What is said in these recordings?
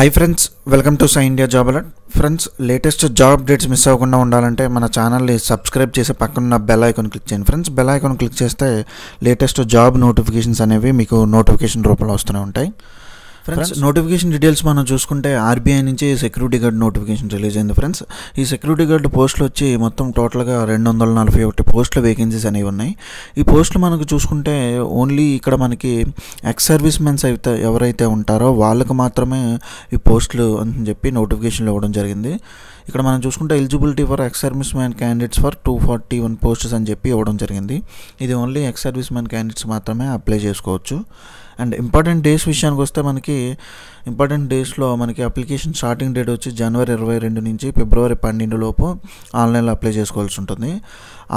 hi friends welcome to Sai India job alert friends latest job updates miss అవ్వకుండా ఉండాలంటే మన ఛానల్ని సబ్స్క్రైబ్ చేసి పక్కనున్న బెల్ ఐకాన్ క్లిక్ చేయండి ఫ్రెండ్స్ బెల్ ఐకాన్ క్లిక్ చేస్తే లేటెస్ట్ జాబ్ నోటిఫికేషన్స్ అనేవి మీకు నోటిఫికేషన్ రూపంలో వస్తూనే ఉంటాయి ఫ్రెండ్స్ నోటిఫికేషన్ డీటెయిల్స్ మనం చూసుకుంటే ఆర్బీఐ నుంచి సెక్యూరిటీ గార్డ్ నోటిఫికేషన్ రిలీజ్ అయింది ఫ్రెండ్స్ ఈ సెక్యూరిటీ గార్డ్ పోస్టులు వచ్చి మొత్తం టోటల్గా రెండు వందల నలభై ఒకటి పోస్టుల వేకెన్సీస్ అనేవి ఉన్నాయి ఈ పోస్టులు మనకు చూసుకుంటే ఓన్లీ ఇక్కడ మనకి ఎక్స్ సర్వీస్ మెన్స్ అయితే ఎవరైతే ఉంటారో వాళ్ళకు మాత్రమే ఈ పోస్టులు అని చెప్పి నోటిఫికేషన్లు ఇవ్వడం జరిగింది ఇక్కడ మనం చూసుకుంటే eligibility for ex serviceman candidates for two forty one posts అని చెప్పి ఇవ్వడం జరిగింది ఇది only ex serviceman candidates మాత్రమే అప్లై చేసుకోవచ్చు అండ్ ఇంపార్టెంట్ డేస్ విషయానికి వస్తే మనకి ఇంపార్టెంట్ డేస్లో మనకి అప్లికేషన్ స్టార్టింగ్ డేట్ వచ్చి జనవరి ఇరవై రెండు నుంచి ఫిబ్రవరి పన్నెండు లోపు ఆన్లైన్లో అప్లై చేసుకోవాల్సి ఉంటుంది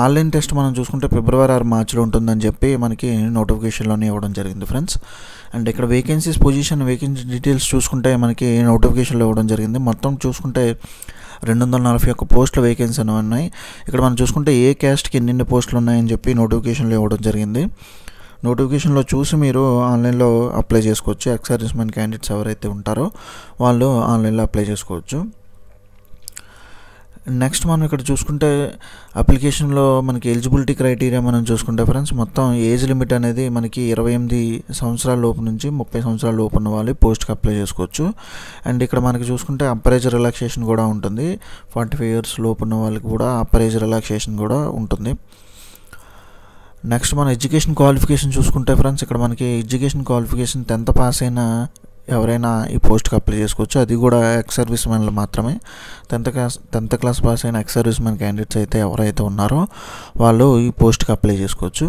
ఆన్లైన్ టెస్ట్ మనం చూసుకుంటే ఫిబ్రవరి ఆరు మార్చిలో ఉంటుందని చెప్పి మనకి నోటిఫికేషన్లోనే ఇవ్వడం జరిగింది ఫ్రెండ్స్ అండ్ ఇక్కడ వేకెన్సీస్ పొజిషన్ వేకెన్సీ డీటెయిల్స్ చూసుకుంటే మనకి నోటిఫికేషన్లో ఇవ్వడం జరిగింది మొత్తం చూసుకుంటే రెండు వందల నలభై ఒక్క పోస్టుల వేకెన్సీ అనేవి ఉన్నాయి ఇక్కడ మనం చూసుకుంటే ఏ క్యాస్ట్కి ఎన్నెన్ని పోస్టులు ఉన్నాయని చెప్పి నోటిఫికేషన్లో ఇవ్వడం జరిగింది నోటిఫికేషన్లో చూసి మీరు ఆన్లైన్లో అప్లై చేసుకోవచ్చు ఎక్సర్విస్మెన్ క్యాండిడేట్స్ ఎవరైతే ఉంటారో వాళ్ళు ఆన్లైన్లో అప్లై చేసుకోవచ్చు నెక్స్ట్ మనం ఇక్కడ చూసుకుంటే అప్లికేషన్లో మనకి ఎలిజిబిలిటీ క్రైటీరియా మనం చూసుకుంటే ఫ్రెండ్స్ మొత్తం ఏజ్ లిమిట్ అనేది మనకి ఇరవై ఎనిమిది సంవత్సరాల లోపు నుంచి ముప్పై సంవత్సరాల లోపు ఉన్న వాళ్ళు పోస్ట్కి అప్లై చేసుకోవచ్చు అండ్ ఇక్కడ మనకి చూసుకుంటే అప్పరేజ్ రిలాక్సేషన్ కూడా ఉంటుంది ఫార్టీ ఫైవ్ ఇయర్స్ లోపు ఉన్న వాళ్ళకి కూడా అప్పరేజ్ రిలాక్సేషన్ కూడా ఉంటుంది నెక్స్ట్ మన ఎడ్యుకేషన్ క్వాలిఫికేషన్ చూసుకుంటే ఫ్రెండ్స్ ఇక్కడ మనకి ఎడ్యుకేషన్ క్వాలిఫికేషన్ టెన్త్ పాస్ అయినా ఎవరైనా ఈ పోస్ట్కి అప్లై చేసుకోవచ్చు అది కూడా ఎక్స్ సర్వీస్ మెన్లు మాత్రమే tenth class tenth class pass అయిన ఎక్స్ సర్వీస్ మ్యాన్ క్యాండిడేట్స్ అయితే ఎవరైతే ఉన్నారో వాళ్ళు ఈ పోస్ట్కి అప్లై చేసుకోవచ్చు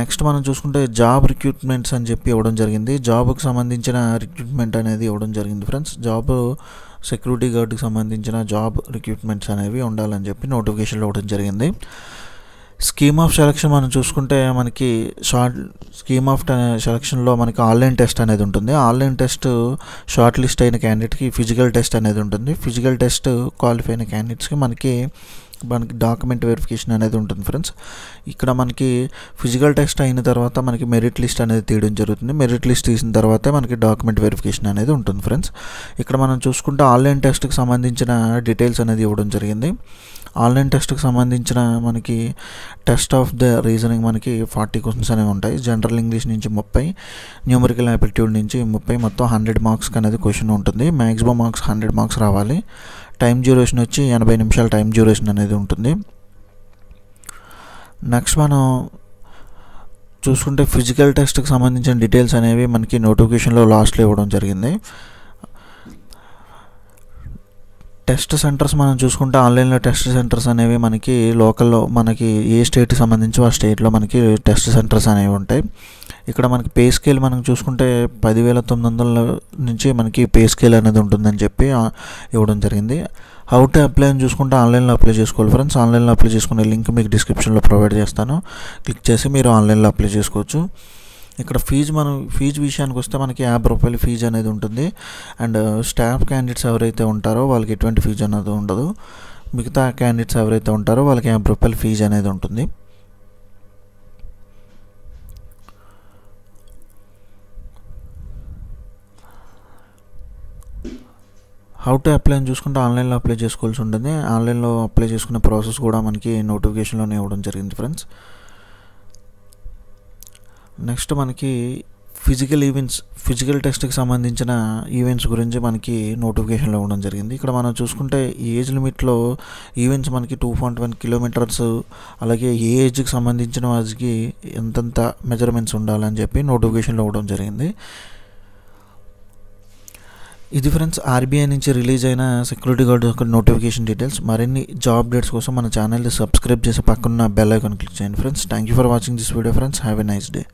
నెక్స్ట్ మనం చూసుకుంటే జాబ్ రిక్రూట్మెంట్స్ అని చెప్పి ఇవ్వడం జరిగింది జాబ్కి సంబంధించిన రిక్రూట్మెంట్ అనేది ఇవ్వడం జరిగింది ఫ్రెండ్స్ జాబ్ సెక్యూరిటీ గార్డ్కి సంబంధించిన జాబ్ రిక్రూట్మెంట్స్ అనేవి ఉండాలని చెప్పి నోటిఫికేషన్లో ఇవ్వడం జరిగింది స్కీమ్ ఆఫ్ సెలక్షన్ మనం చూసుకుంటే మనకి షార్ట్ స్కీమ్ ఆఫ్ సెలక్షన్లో మనకి ఆన్లైన్ టెస్ట్ అనేది ఉంటుంది ఆన్లైన్ టెస్ట్ షార్ట్ లిస్ట్ అయిన క్యాండిడేట్కి ఫిజికల్ టెస్ట్ అనేది ఉంటుంది ఫిజికల్ టెస్ట్ క్వాలిఫై అయిన క్యాండిడేట్స్కి మనకి మనకి డాక్యుమెంట్ వెరిఫికేషన్ అనేది ఉంటుంది ఫ్రెండ్స్ ఇక్కడ మనకి ఫిజికల్ టెస్ట్ అయిన తర్వాత మనకి మెరిట్ లిస్ట్ అనేది తీయడం జరుగుతుంది మెరిట్ లిస్ట్ తీసిన తర్వాత మనకి డాక్యుమెంట్ వెరిఫికేషన్ అనేది ఉంటుంది ఫ్రెండ్స్ ఇక్కడ మనం చూసుకుంటే ఆన్లైన్ టెస్ట్కి సంబంధించిన డీటెయిల్స్ అనేది ఇవ్వడం జరిగింది ఆన్లైన్ టెస్ట్కి సంబంధించిన మనకి టెస్ట్ ఆఫ్ ద రీజనింగ్ మనకి ఫార్టీ క్వశ్చన్స్ అనేవి ఉంటాయి జనరల్ ఇంగ్లీష్ నుంచి ముప్పై న్యూమరికల్ యాప్టిట్యూడ్ నుంచి ముప్పై మొత్తం హండ్రెడ్ మార్క్స్ అనేది క్వశ్చన్ ఉంటుంది మ్యాక్సిమం మార్క్స్ హండ్రెడ్ మార్క్స్ రావాలి టైం డ్యూరేషన్ వచ్చి ఎనభై నిమిషాల టైం డ్యూరేషన్ అనేది ఉంటుంది నెక్స్ట్ మనం చూసుకుంటే ఫిజికల్ టెస్ట్కి సంబంధించిన డీటెయిల్స్ అనేవి మనకి నోటిఫికేషన్లో లాస్ట్లో ఇవ్వడం జరిగింది టెస్ట్ సెంటర్స్ మనం చూసుకుంటే ఆన్లైన్లో టెస్ట్ సెంటర్స్ అనేవి మనకి లోకల్లో మనకి ఏ స్టేట్కి సంబంధించి ఆ స్టేట్లో మనకి టెస్ట్ సెంటర్స్ అనేవి ఉంటాయి ఇక్కడ మనకి పే స్కేల్ మనం చూసుకుంటే పదివేల తొమ్మిది వందల నుంచి మనకి పే స్కేల్ అనేది ఉంటుందని చెప్పి ఇవ్వడం జరిగింది హౌ టు అప్లై అని చూసుకుంటే ఆన్లైన్లో అప్లై చేసుకోవాలి ఫ్రెండ్స్ ఆన్లైన్లో అప్లై చేసుకునే లింక్ మీకు డిస్క్రిప్షన్లో ప్రొవైడ్ చేస్తాను క్లిక్ చేసి మీరు ఆన్లైన్లో అప్లై చేసుకోవచ్చు ఇక్కడ ఫీజు మనం ఫీజు విషయానికి వస్తే మనకి యాభై రూపాయల ఫీజు అనేది ఉంటుంది అండ్ స్టాఫ్ క్యాండిడేట్స్ ఎవరైతే ఉంటారో వాళ్ళకి ఎటువంటి ఫీజు అనేది ఉండదు మిగతా క్యాండిడేట్స్ ఎవరైతే ఉంటారో వాళ్ళకి యాభై రూపాయల ఫీజు అనేది ఉంటుంది హౌ టు అప్లై అని చూసుకుంటే ఆన్లైన్లో అప్లై చేసుకోవాల్సి ఉంటుంది ఆన్లైన్లో అప్లై చేసుకునే ప్రాసెస్ కూడా మనకి నోటిఫికేషన్లోనే ఇవ్వడం జరిగింది ఫ్రెండ్స్ నెక్స్ట్ మనకి ఫిజికల్ ఈవెంట్స్ ఫిజికల్ టెస్ట్కి సంబంధించిన ఈవెంట్స్ గురించి మనకి నోటిఫికేషన్లో ఇవ్వడం జరిగింది ఇక్కడ మనం చూసుకుంటే ఏజ్ లిమిట్లో ఈవెంట్స్ మనకి టూ పాయింట్ వన్ కిలోమీటర్స్ అలాగే ఏ ఏజ్కి సంబంధించిన వాటికి ఎంతంత మెజర్మెంట్స్ ఉండాలని చెప్పి నోటిఫికేషన్లో ఇవ్వడం జరిగింది ఇది ఫ్రెండ్స్ ఆర్బీఐ నుంచి రిలీజ్ అయిన సెక్యూరిటీ గార్డ్ యొక్క నోటిఫికేషన్ డీటెయిల్స్ మరిన్ని జాబ్ డేట్స్ కోసం మన ఛానల్ని సబ్స్క్రైబ్ చేసి పక్కన బెల్ ఐకాన్ క్లిక్ చేయండి friends thank you for watching this video friends have a nice day